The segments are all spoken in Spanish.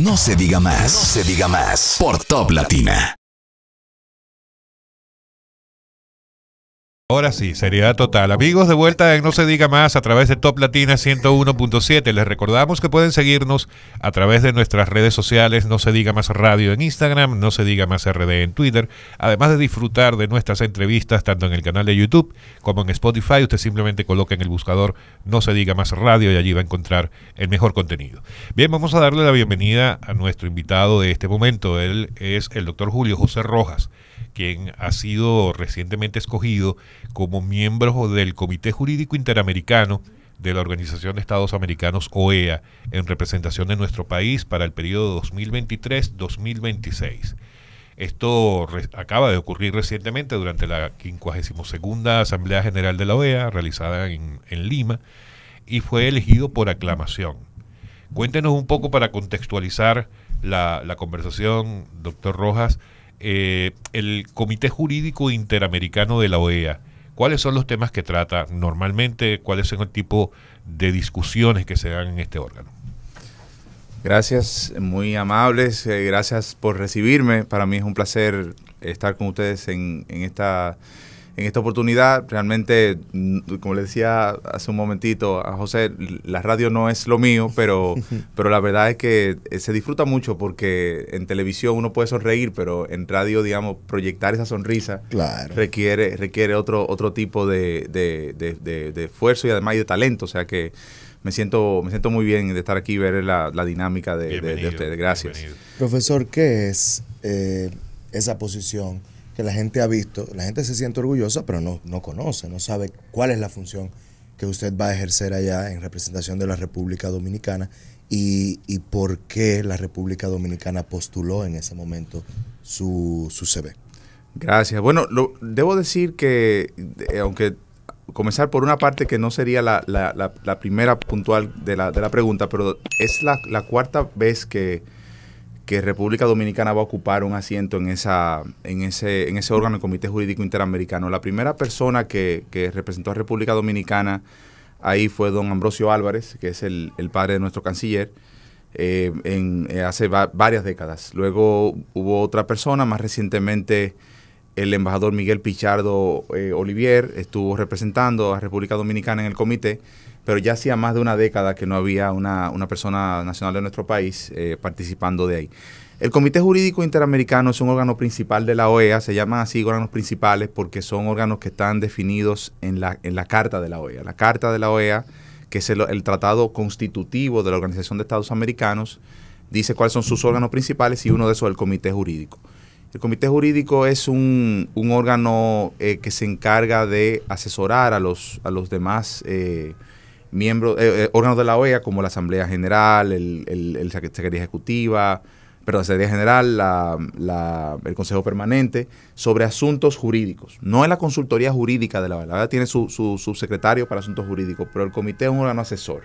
No se diga más. No se diga más. Por Top Latina. Ahora sí, seriedad total. Amigos, de vuelta en No Se Diga Más a través de Top Latina 101.7. Les recordamos que pueden seguirnos a través de nuestras redes sociales No Se Diga Más Radio en Instagram, No Se Diga Más RD en Twitter. Además de disfrutar de nuestras entrevistas tanto en el canal de YouTube como en Spotify, usted simplemente coloca en el buscador No Se Diga Más Radio y allí va a encontrar el mejor contenido. Bien, vamos a darle la bienvenida a nuestro invitado de este momento. Él es el doctor Julio José Rojas quien ha sido recientemente escogido como miembro del Comité Jurídico Interamericano de la Organización de Estados Americanos OEA en representación de nuestro país para el periodo 2023-2026. Esto acaba de ocurrir recientemente durante la 52 Asamblea General de la OEA realizada en, Lima y fue elegido por aclamación. Cuéntenos un poco para contextualizar la, la conversación, doctor Rojas, eh, el Comité Jurídico Interamericano de la OEA, ¿cuáles son los temas que trata normalmente? ¿Cuáles son el tipo de discusiones que se dan en este órgano? Gracias, muy amables. Eh, gracias por recibirme. Para mí es un placer estar con ustedes en esta en esta oportunidad. Realmente, mm, como le decía hace un momentito a José, la radio no es lo mío, pero, pero la verdad es que eh, se disfruta mucho porque en televisión uno puede sonreír, pero en radio, digamos, proyectar esa sonrisa requiere, requiere otro, otro tipo de, esfuerzo y además de talento. O sea que me siento, me siento muy bien de estar aquí y ver la, dinámica de, ustedes. Gracias. Profesor, ¿qué es eh, esa posición? que la gente ha visto, la gente se siente orgullosa, pero no, no conoce, no sabe cuál es la función que usted va a ejercer allá en representación de la República Dominicana y, por qué la República Dominicana postuló en ese momento su, su CV. Gracias. Bueno, debo decir que, eh, aunque comenzar por una parte que no sería la, primera puntual de la, de la pregunta, pero es la, cuarta vez que que República Dominicana va a ocupar un asiento en, esa, en, ese, en ese órgano, el Comité Jurídico Interamericano. La primera persona que, representó a República Dominicana ahí fue don Ambrosio Álvarez, que es el, padre de nuestro canciller, eh, en, eh, hace varias décadas. Luego hubo otra persona, más recientemente el embajador Miguel Pichardo eh, Olivier estuvo representando a República Dominicana en el comité, pero ya hacía más de una década que no había una, persona nacional de nuestro país eh, participando de ahí. El Comité Jurídico Interamericano es un órgano principal de la OEA, se llama así órganos principales porque son órganos que están definidos en la, Carta de la OEA. La Carta de la OEA, e que es el, el tratado constitutivo de la Organización de Estados Americanos, dice cuáles son sus órganos principales y uno de esos es el Comité Jurídico. El comité jurídico es un, órgano eh, que se encarga de asesorar a los, a los demás eh, miembros, eh, órganos de la OEA, como la Asamblea General, el, Secretaría Ejecutiva, perdón, la Secretaría General, el Consejo Permanente, sobre asuntos jurídicos. No es la consultoría jurídica de la OEA, la OEA tiene su, subsecretario para asuntos jurídicos, pero el comité es un órgano asesor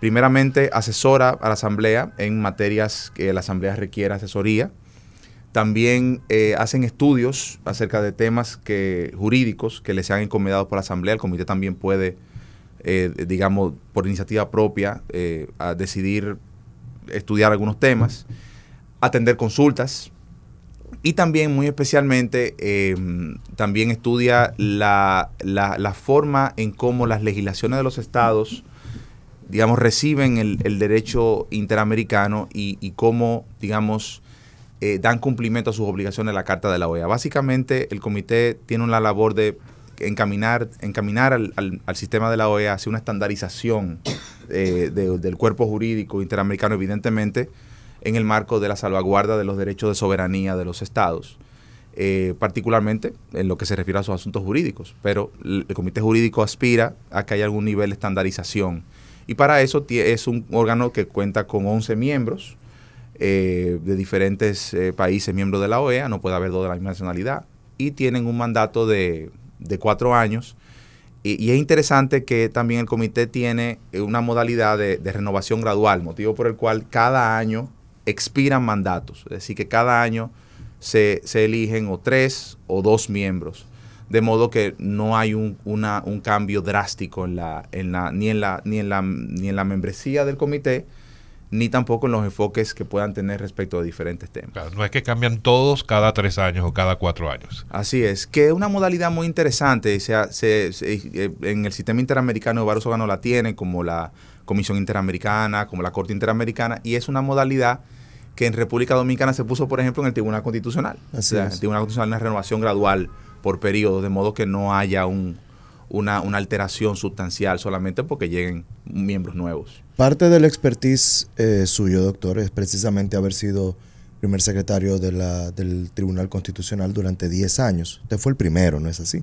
primeramente asesora a la Asamblea en materias que la Asamblea requiera asesoría, también eh, hacen estudios acerca de temas que, jurídicos que les sean encomendados por la Asamblea. El comité también puede, eh, digamos, por iniciativa propia, eh, decidir estudiar algunos temas, atender consultas y también, muy especialmente, em, también estudia la, forma en cómo las legislaciones de los estados digamos, reciben el, derecho interamericano y, cómo, digamos, eh, dan cumplimiento a sus obligaciones en la Carta de la OEA. Básicamente, el comité tiene una labor de encaminar, encaminar al, sistema de la OEA hacia una estandarización eh, del cuerpo jurídico interamericano, evidentemente, en el marco de la salvaguarda de los derechos de soberanía de los estados. Eh, particularmente en lo que se refiere a sus asuntos jurídicos, pero el, el comité jurídico aspira a que haya algún nivel de estandarización y para eso es un órgano que cuenta con 11 miembros, eh, de diferentes eh, países miembros de la OEA, no puede haber dos de la misma nacionalidad, y tienen un mandato de, cuatro años. Y, es interesante que también el comité tiene eh, una modalidad de, renovación gradual, motivo por el cual cada año expiran mandatos, es decir, que cada año se, eligen o tres o dos miembros. De modo que no hay un, cambio drástico ni, ni en la membresía del comité, ni tampoco en los enfoques que puedan tener respecto a diferentes temas. Claro, no es que cambian todos cada tres años o cada cuatro años. Así es, que es una modalidad muy interesante. Se, sea, eh, en el sistema interamericano de varios órganos la tiene, como la Comisión Interamericana, como la Corte Interamericana, y es una modalidad que en República Dominicana se puso, por ejemplo, en el Tribunal Constitucional. El Tribunal Constitucional es una renovación gradual por periodo, de modo que no haya un, una, una alteración sustancial solamente porque lleguen miembros nuevos. Parte del expertise eh, suyo, doctor, es precisamente haber sido primer secretario de del Tribunal Constitucional durante 10 años. Usted fue el primero, ¿no es así?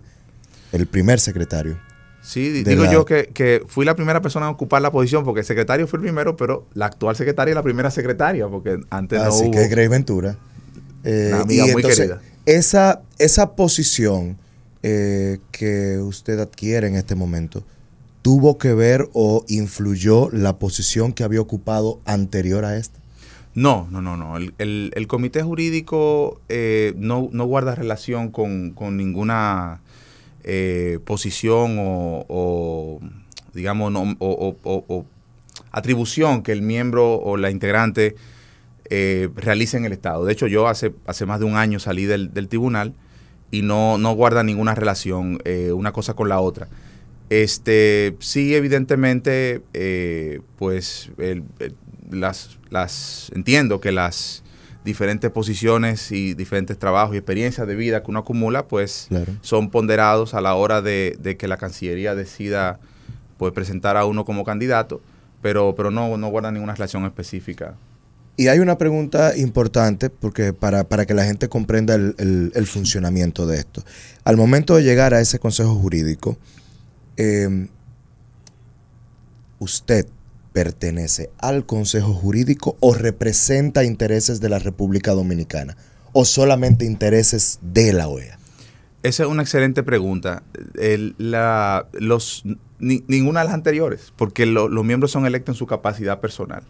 El primer secretario. Sí, digo yo que, fui la primera persona a ocupar la posición, porque el secretario fue el primero, pero la actual secretaria es la primera secretaria, porque antes no hubo... que Grey Ventura. Eh, amiga muy querida. Esa, esa posición eh, que usted adquiere en este momento tuvo que ver o influyó la posición que había ocupado anterior a esta? No, no, no, no. El, comité jurídico eh, no, guarda relación con, ninguna eh, posición o, digamos, o, atribución que el miembro o la integrante realice en el Estado. De hecho, yo hace, hace más de un año salí del, del tribunal y no, guarda ninguna relación eh, una cosa con la otra. Este, sí, evidentemente, eh, pues las, las entiendo que las diferentes posiciones y diferentes trabajos y experiencias de vida que uno acumula, pues son ponderados a la hora de, que la Cancillería decida pues presentar a uno como candidato, pero, pero no, no guarda ninguna relación específica y hay una pregunta importante porque para, que la gente comprenda el, funcionamiento de esto. Al momento de llegar a ese consejo jurídico, em, usted pertenece al consejo jurídico o representa intereses de la República Dominicana o solamente intereses de la OEA. Esa es una excelente pregunta. los, ninguna de las anteriores, porque los miembros son electos en su capacidad personal.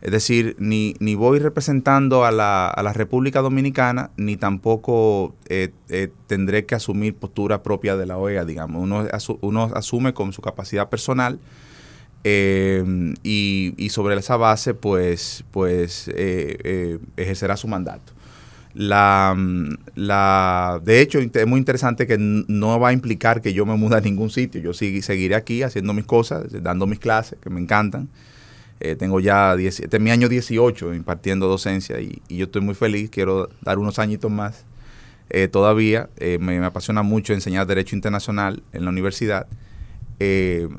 Es decir, ni, ni voy representando a la, República Dominicana, ni tampoco eh, eh, tendré que asumir postura propia de la OEA, digamos. Uno, asume con su capacidad personal eh, y, sobre esa base, pues, pues ejercerá su mandato. La, la, de hecho, es muy interesante que no va a implicar que yo me mude a ningún sitio. Yo seguiré aquí haciendo mis cosas, dando mis clases, que me encantan eh, tengo ya, este es mi año 18 impartiendo docencia y, yo estoy muy feliz, quiero dar unos añitos más eh, todavía. Eh, me, apasiona mucho enseñar Derecho Internacional en la universidad.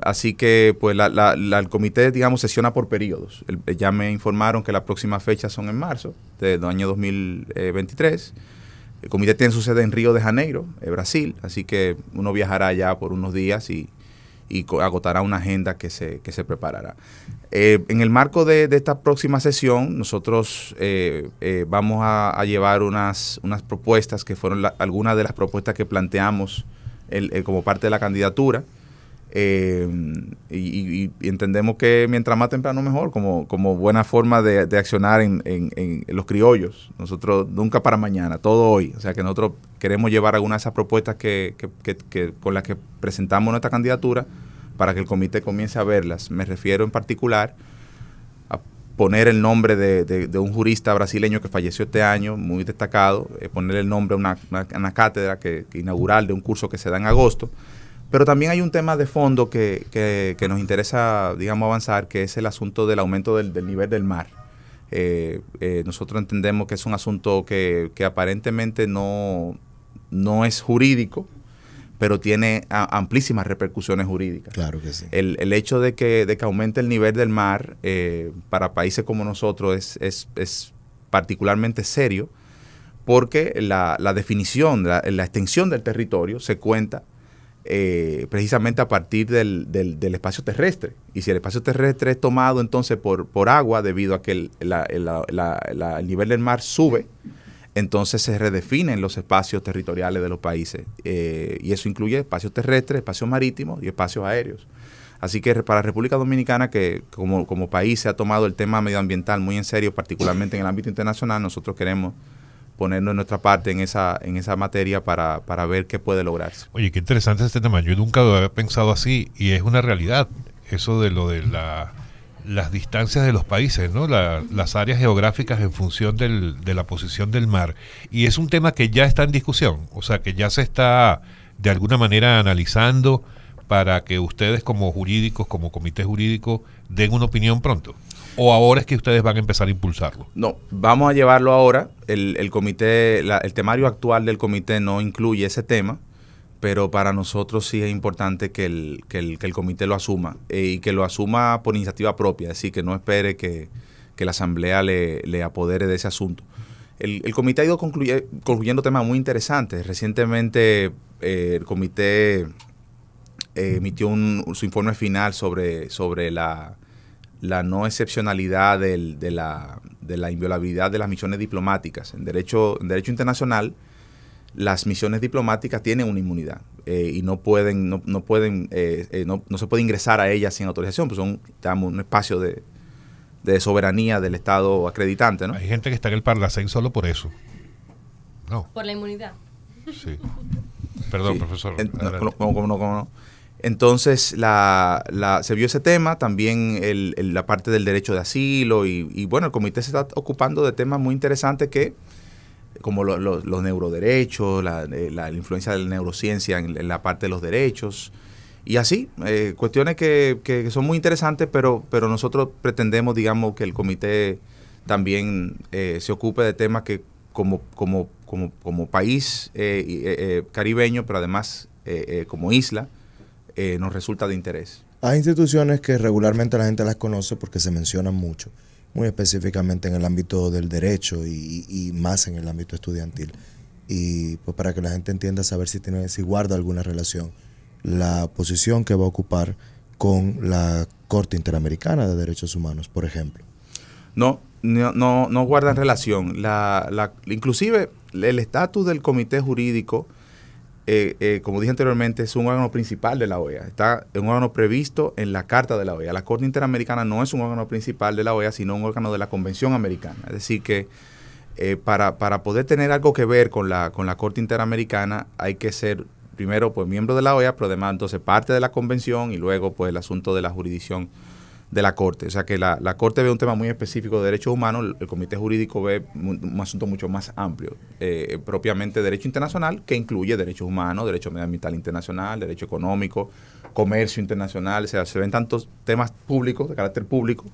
así que pues la, la, el comité, digamos, sesiona por periodos. ya me informaron que las próximas fechas son en marzo del año 2023. El comité tiene su sede en Río de Janeiro, Brasil, así que uno viajará allá por unos días y, y agotará una agenda que se, que se preparará. Eh, en el marco de, esta próxima sesión, nosotros eh, eh, vamos a, llevar unas, unas propuestas que fueron algunas de las propuestas que planteamos como parte de la candidatura. Eh, y, entendemos que mientras más temprano mejor, como, buena forma de, de accionar en, los criollos. Nosotros nunca para mañana, todo hoy. O sea que nosotros queremos llevar algunas de esas propuestas que, que, con las que presentamos nuestra candidatura para que el comité comience a verlas. Me refiero en particular a poner el nombre de, un jurista brasileño que falleció este año, muy destacado, eh, poner el nombre a una, cátedra inaugural de un curso que se da en agosto pero también hay un tema de fondo que, nos interesa, digamos, avanzar, que es el asunto del aumento del, nivel del mar. Eh, eh, nosotros entendemos que es un asunto que, aparentemente no, no es jurídico, pero tiene amplísimas repercusiones jurídicas. Claro que sí. El, hecho de que, aumente el nivel del mar eh, para países como nosotros es, particularmente serio porque la, definición, la, extensión del territorio se cuenta eh, precisamente a partir del, espacio terrestre. Y si el espacio terrestre es tomado entonces por, por agua, debido a que el, nivel del mar sube, entonces se redefinen los espacios territoriales de los países. Eh, y eso incluye espacios terrestres, espacios marítimos y espacios aéreos. Así que para la República Dominicana, que como, como país se ha tomado el tema medioambiental muy en serio, particularmente en el ámbito internacional, nosotros queremos ponernos nuestra parte en esa, en esa materia para, para ver qué puede lograrse. Oye, qué interesante este tema. Yo nunca lo había pensado así y es una realidad eso de lo de la, las distancias de los países, ¿no? las áreas geográficas en función del, de la posición del mar. Y es un tema que ya está en discusión, o sea, que ya se está de alguna manera analizando para que ustedes como jurídicos, como comité jurídico, den una opinión pronto o ahora es que ustedes van a empezar a impulsarlo? No, vamos a llevarlo ahora. El, comité, el temario actual del comité no incluye ese tema, pero para nosotros sí es importante que el, comité lo asuma eh, y que lo asuma por iniciativa propia, es decir, que no espere que, la asamblea le, apodere de ese asunto. El, comité ha ido concluyendo temas muy interesantes. Recientemente eh, el comité eh, emitió su informe final sobre, sobre la la no excepcionalidad de, la, de, la, inviolabilidad de las misiones diplomáticas. En derecho, en derecho internacional, las misiones diplomáticas tienen una inmunidad eh, y no pueden, no, no pueden, eh, eh, no, se puede ingresar a ellas sin autorización, pues son un espacio de, de, soberanía del Estado acreditante. ¿no? Hay gente que está en el Parlacén solo por eso. No. Por la inmunidad. Sí. Perdón, profesor. No, no. Entonces la, la, se vio ese tema, también el, la parte del derecho de asilo y, bueno, el comité se está ocupando de temas muy interesantes que, como los neuroderechos, eh, la, influencia de la neurociencia en, la parte de los derechos y así, eh, cuestiones que, son muy interesantes, pero, pero nosotros pretendemos, digamos, que el comité también eh, se ocupe de temas que como, como país caribeño, pero además como isla, eh, nos resulta de interés. Hay instituciones que regularmente la gente las conoce porque se mencionan mucho, muy específicamente en el ámbito del derecho y, más en el ámbito estudiantil. Y pues para que la gente entienda, saber si, tiene, si guarda alguna relación la posición que va a ocupar con la Corte Interamericana de Derechos Humanos, por ejemplo. No, no, no, no guardan relación. La, inclusive el estatus del comité jurídico eh, eh, como dije anteriormente, es un órgano principal de la OEA. Está un órgano previsto en la Carta de la OEA. La Corte Interamericana no es un órgano principal de la OEA, sino un órgano de la Convención Americana. Es decir, que eh, para, poder tener algo que ver con la, con la Corte Interamericana hay que ser primero pues miembro de la OEA, pero además entonces parte de la Convención y luego pues el asunto de la jurisdicción de la Corte. O sea que la, Corte ve un tema muy específico de derechos humanos, el Comité Jurídico ve un, asunto mucho más amplio, eh, propiamente derecho internacional, que incluye derechos humanos, derecho medioambiental internacional, derecho económico, comercio internacional, o sea, se ven tantos temas públicos, de carácter público,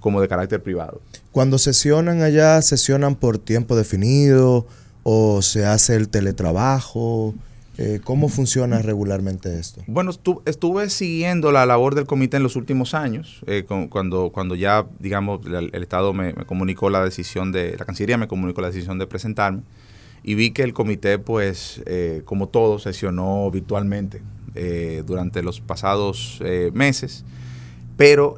como de carácter privado. Cuando sesionan allá, sesionan por tiempo definido o se hace el teletrabajo. Eh, ¿Cómo funciona regularmente esto? Bueno, estuve, siguiendo la labor del comité en los últimos años, eh, cuando, cuando ya, digamos, el, Estado me, comunicó la decisión de, la Cancillería me comunicó la decisión de presentarme, y vi que el comité, pues, eh, como todo, sesionó virtualmente durante los pasados meses, pero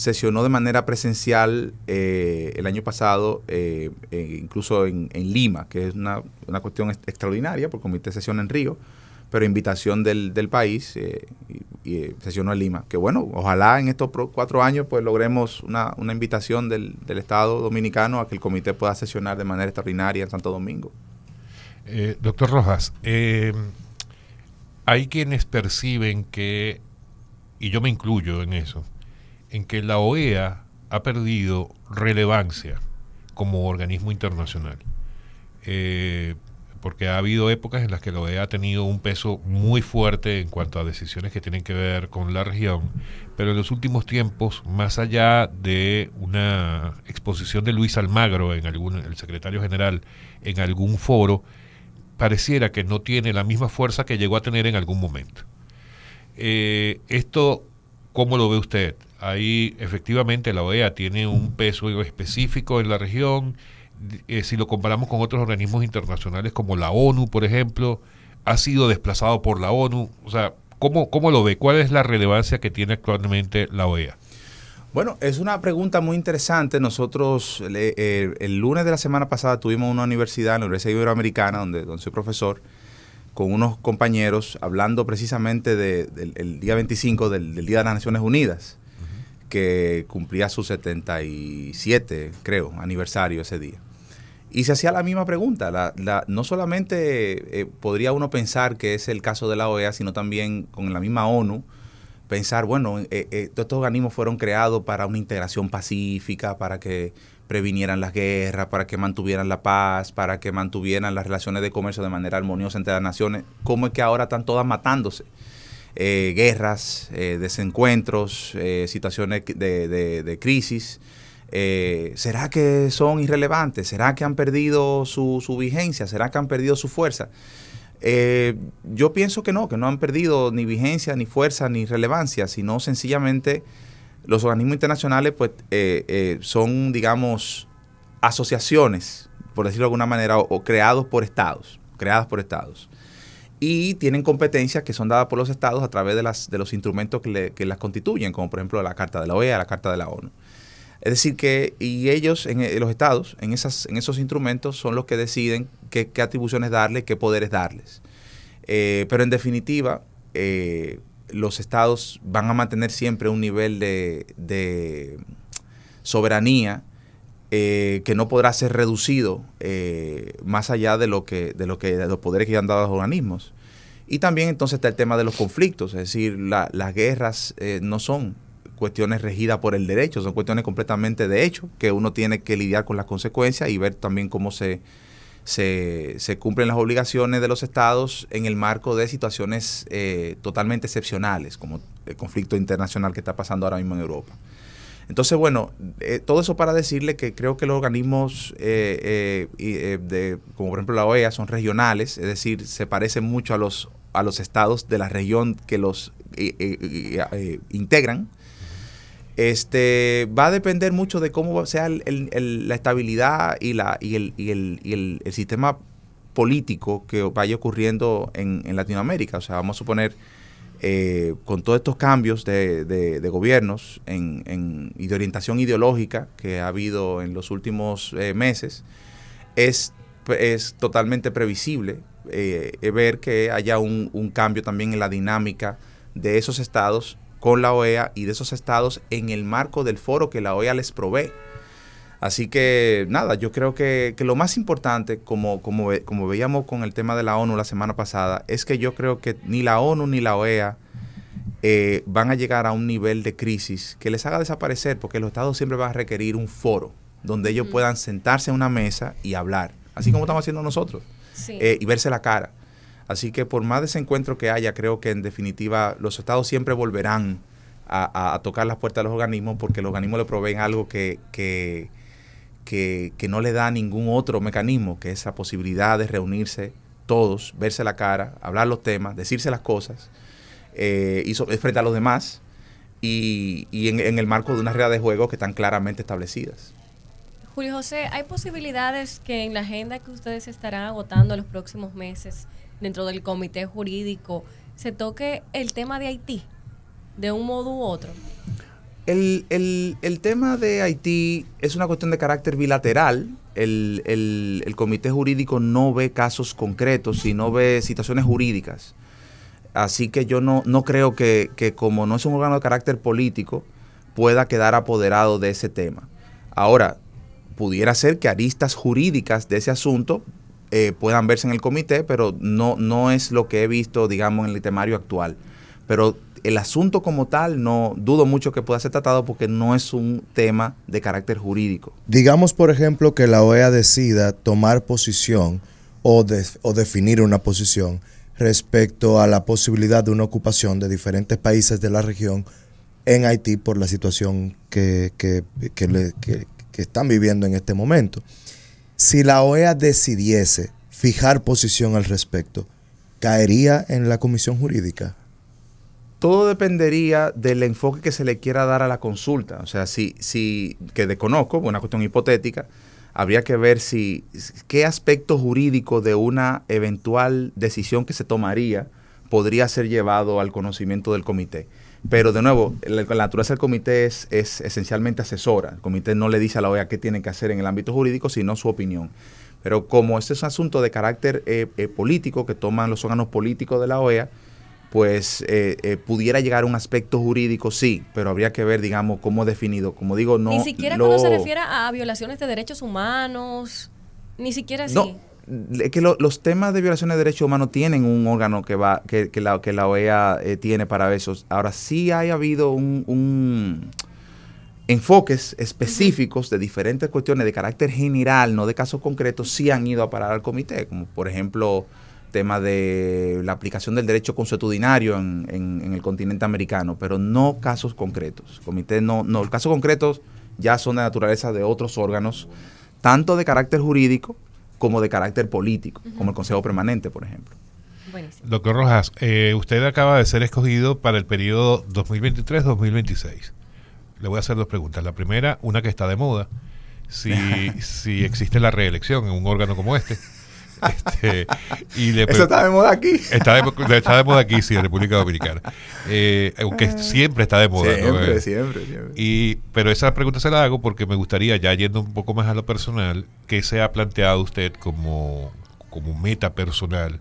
sesionó de manera presencial eh, el año pasado, eh, eh, incluso en, Lima, que es una, una cuestión extraordinaria, porque comité sesión en Río, pero invitación del, del país y, sesionó en Lima. Que bueno, ojalá en estos cuatro años pues logremos una, invitación del, del, Estado dominicano a que el comité pueda sesionar de manera extraordinaria en Santo Domingo. doctor Rojas, hay quienes perciben que, y yo me incluyo en eso, en que la OEA ha perdido relevancia como organismo internacional. Eh, porque ha habido épocas en las que la OEA ha tenido un peso muy fuerte en cuanto a decisiones que tienen que ver con la región, pero en los últimos tiempos, más allá de una exposición de Luis Almagro, en algún, el secretario general, en algún foro, pareciera que no tiene la misma fuerza que llegó a tener en algún momento. Eh, esto, ¿cómo lo ve usted? Ahí efectivamente la OEA tiene un peso específico en la región. Eh, si lo comparamos con otros organismos internacionales como la ONU, por ejemplo, ha sido desplazado por la ONU. O sea, ¿cómo, lo ve? ¿Cuál es la relevancia que tiene actualmente la OEA? Bueno, es una pregunta muy interesante. Nosotros eh, el lunes de la semana pasada tuvimos una universidad, en la Universidad Iberoamericana, donde, soy profesor, con unos compañeros hablando precisamente del día 25 del Día de las Naciones Unidas que cumplía su 77, creo, aniversario ese día. Y se hacía la misma pregunta. no solamente eh, podría uno pensar que es el caso de la OEA, sino también con la misma ONU, pensar, bueno, eh, eh, estos organismos fueron creados para una integración pacífica, para que previnieran las guerras, para que mantuvieran la paz, para que mantuvieran las relaciones de comercio de manera armoniosa entre las naciones. ¿Cómo es que ahora están todas matándose? Eh, guerras, eh, desencuentros, eh, situaciones de, crisis. ¿Será que son irrelevantes? ¿Será que han perdido su, vigencia? ¿Será que han perdido su fuerza? yo pienso que no, que no han perdido ni vigencia, ni fuerza, ni relevancia, sino sencillamente los organismos internacionales pues son, digamos, asociaciones, por decirlo de alguna manera, o, o creados por estados, creadas por estados y tienen competencias que son dadas por los estados a través de, las, de los instrumentos que, las constituyen, como por ejemplo la Carta de la OEA, la Carta de la ONU. Es decir, que y ellos, en, eh, los estados, en, esas, en esos instrumentos son los que deciden qué, atribuciones darles, qué poderes darles. Eh, pero en definitiva, eh, los estados van a mantener siempre un nivel de soberanía eh, que no podrá ser reducido eh, más allá de lo que de lo que los poderes que han dado los organismos y también entonces está el tema de los conflictos es decir las guerras eh, no son cuestiones regidas por el derecho son cuestiones completamente de hecho que uno tiene que lidiar con las consecuencias y ver también cómo se, se cumplen las obligaciones de los estados en el marco de situaciones totalmente excepcionales, como el conflicto internacional que está pasando ahora mismo en Europa. Entonces, bueno, eh, todo eso para decirle que creo que los organismos, eh, eh, de, como por ejemplo la OEA, son regionales, es decir, se parecen mucho a los, a los estados de la región que los integran. Este, va a depender mucho de cómo sea la estabilidad y, la, y, el, y, y el, sistema político que vaya ocurriendo en, en Latinoamérica. O sea, vamos a suponer eh, con todos estos cambios de, gobiernos y de orientación ideológica que ha habido en los últimos eh, meses, es, es totalmente previsible eh, ver que haya un, cambio también en la dinámica de esos estados con la OEA y de esos estados en el marco del foro que la OEA les provee. Así que nada, yo creo que, que lo más importante, como, veíamos con el tema de la ONU la semana pasada, es que yo creo que ni la ONU ni la OEA eh, van a llegar a un nivel de crisis que les haga desaparecer, porque los estados siempre van a requerir un foro donde ellos puedan sentarse en una mesa y hablar, así como estamos haciendo nosotros, eh, y verse la cara. Así que por más desencuentro que haya, creo que en definitiva los estados siempre volverán a, tocar las puertas de los organismos porque los organismos le proveen algo que, que, no le da ningún otro mecanismo que esa posibilidad de reunirse todos, verse la cara, hablar los temas, decirse las cosas eh, y frente a los demás y, en, el marco de unas reglas de juego que están claramente establecidas. Julio José, ¿hay posibilidades que en la agenda que ustedes estarán agotando en los próximos meses dentro del comité jurídico se toque el tema de Haití de un modo u otro? El, tema de Haití es una cuestión de carácter bilateral. El, comité jurídico no ve casos concretos, sino ve situaciones jurídicas. Así que yo no, no creo que, como no es un órgano de carácter político, pueda quedar apoderado de ese tema. Ahora, pudiera ser que aristas jurídicas de ese asunto eh, puedan verse en el comité, pero no, no es lo que he visto, digamos, en el temario actual. Pero el asunto como tal no dudo mucho que pueda ser tratado porque no es un tema de carácter jurídico. Digamos, por ejemplo, que la OEA decida tomar posición o, definir una posición respecto a la posibilidad de una ocupación de diferentes países de la región en Haití por la situación que, están viviendo en este momento. Si la OEA decidiese fijar posición al respecto, ¿caería en la comisión jurídica? todo dependería del enfoque que se le quiera dar a la consulta. O sea, si, si que desconozco, una cuestión hipotética, habría que ver si qué aspecto jurídico de una eventual decisión que se tomaría podría ser llevado al conocimiento del comité. Pero de nuevo, la, naturaleza del comité es, esencialmente asesora. El comité no le dice a la OEA qué tiene que hacer en el ámbito jurídico, sino su opinión. Pero como este es un asunto de carácter eh, eh, político que toman los órganos políticos de la OEA, pues eh, eh, pudiera llegar a un aspecto jurídico, sí, pero habría que ver, digamos, cómo definido. Como digo, no. Ni siquiera cuando se refiere a violaciones de derechos humanos, ni siquiera así. No, es que los temas de violaciones de derechos humanos tienen un órgano que va que, la, que la OEA eh, tiene para eso. Ahora sí ha habido un, enfoques específicos de diferentes cuestiones de carácter general, no de casos concretos, sí han ido a parar al comité, como por ejemplo tema de la aplicación del derecho consuetudinario en, el continente americano, pero no casos concretos. Comité no, no, los casos concretos ya son de naturaleza de otros órganos, tanto de carácter jurídico como de carácter político, como el Consejo Permanente, por ejemplo. Doctor Rojas, eh, usted acaba de ser escogido para el periodo 2023-2026. Le voy a hacer dos preguntas. La primera, una que está de moda, si, si existe la reelección en un órgano como este. Este, y Eso está de moda aquí. Está de, moda aquí, sí, en República Dominicana. Eh, aunque ah. siempre está de moda. Eh, siempre, siempre, Y, pero esa pregunta se la hago porque me gustaría, ya yendo un poco más a lo personal, ¿Qué se ha planteado usted como, como meta personal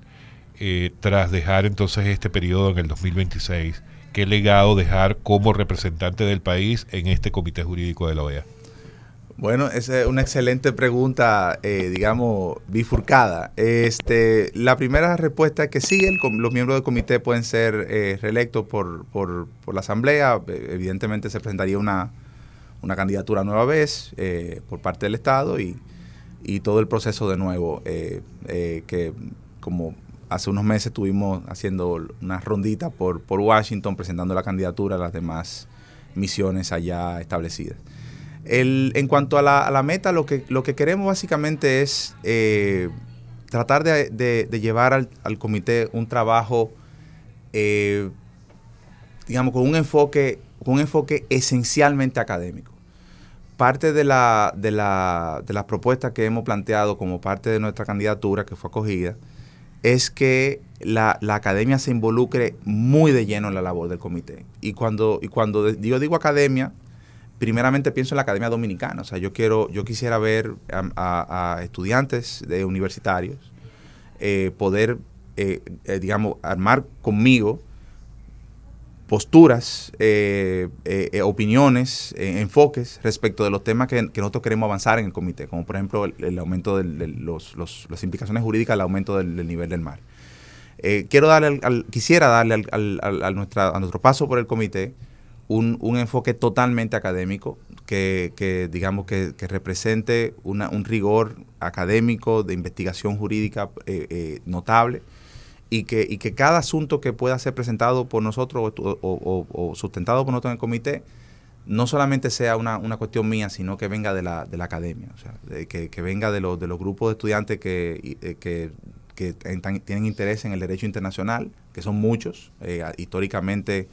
eh, tras dejar entonces este periodo en el 2026? ¿Qué legado dejar como representante del país en este comité jurídico de la OEA? Bueno, es una excelente pregunta, eh, digamos, bifurcada. Este, la primera respuesta es que sí, el, los miembros del comité pueden ser eh, reelectos por, por, la Asamblea. E, evidentemente se presentaría una, candidatura nueva vez eh, por parte del Estado y, y, todo el proceso de nuevo, que como hace unos meses estuvimos haciendo una rondita por Washington, presentando la candidatura a las demás misiones allá establecidas en cuanto a la, meta, lo que, lo que queremos básicamente es eh, tratar de, llevar al, comité un trabajo, eh, digamos, con un enfoque, un enfoque esencialmente académico. Parte de las propuestas que hemos planteado como parte de nuestra candidatura que fue acogida es que la, academia se involucre muy de lleno en la labor del comité. Y cuando, y cuando yo digo academia, primeramente pienso en la Academia Dominicana. O sea, yo quiero, yo quisiera ver a, estudiantes de universitarios eh, poder, eh, eh, digamos, armar conmigo posturas, opiniones, enfoques respecto de los temas que, nosotros queremos avanzar en el comité, como por ejemplo el, aumento de las implicaciones jurídicas, el aumento del, nivel del mar. quiero darle al, quisiera darle al, nuestra, a nuestro paso por el comité un, enfoque totalmente académico que, digamos que, represente una, un rigor académico de investigación jurídica eh, eh, notable y que, que cada asunto que pueda ser presentado por nosotros o, sustentado por nosotros en el comité no solamente sea una, cuestión mía, sino que venga de la, de la academia, o sea, que, venga de, los, de los grupos de estudiantes que, eh, tienen interés en el derecho internacional, que son muchos, históricamente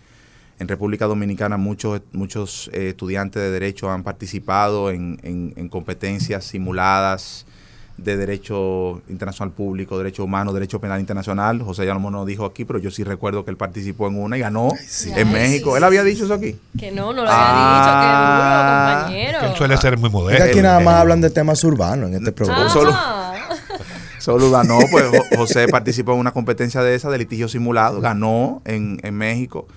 en República Dominicana muchos, muchos eh, estudiantes de derecho han participado en, en, competencias simuladas de derecho internacional público, derecho humano, derecho penal internacional. José ya no dijo aquí, pero yo sí recuerdo que él participó en una y ganó en México. ¿Él había dicho eso aquí? Que no, no lo había dicho, ah. que duro, compañero. él suele ser muy moderno. aquí nada más hablan de temas urbanos en este programa. Ah. Solo, ganó, pues José participó en una competencia de esa de litigio simulado, ganó en, en México.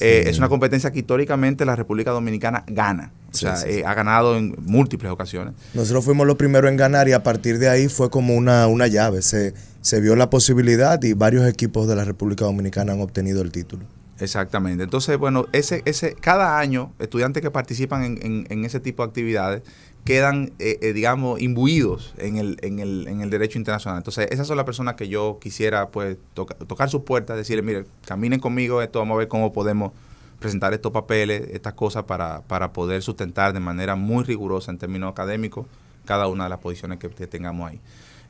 Eh, es una competencia que históricamente la República Dominicana gana. O sea, eh, ha ganado en múltiples ocasiones. Nosotros fuimos los primeros en ganar y a partir de ahí fue como una, llave. Se, vio la posibilidad y varios equipos de la República Dominicana han obtenido el título. Exactamente. Entonces, bueno, ese, cada año, estudiantes que participan en ese tipo de actividades quedan, eh, eh, digamos, imbuidos en el, en, el, en el, derecho internacional. Entonces, esas son las personas que yo quisiera pues tocar sus puertas, decirle, mire, caminen conmigo, esto vamos a ver cómo podemos presentar estos papeles, estas cosas para, para poder sustentar de manera muy rigurosa en términos académicos cada una de las posiciones que, tengamos ahí.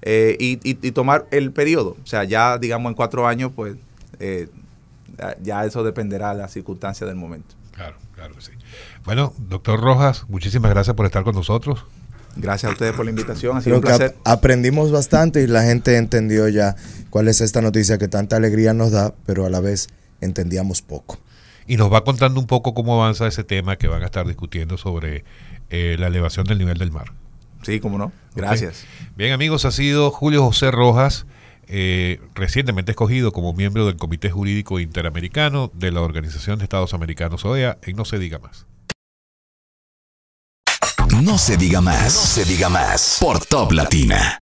Eh, y, y, y, tomar el periodo, o sea, ya digamos en cuatro años, pues ya eso dependerá de las circunstancias del momento. Claro. Claro que sí. Bueno, doctor Rojas, muchísimas gracias por estar con nosotros. Gracias a ustedes por la invitación, ha sido un placer. aprendimos bastante y la gente entendió ya cuál es esta noticia que tanta alegría nos da, pero a la vez entendíamos poco. Y nos va contando un poco cómo avanza ese tema que van a estar discutiendo sobre eh, la elevación del nivel del mar. Sí, cómo no. Gracias. Bien amigos, ha sido Julio José Rojas eh, recientemente escogido como miembro del Comité Jurídico Interamericano de la Organización de Estados Americanos OEA en No se diga más. No se diga más, no se diga más por Top Latina.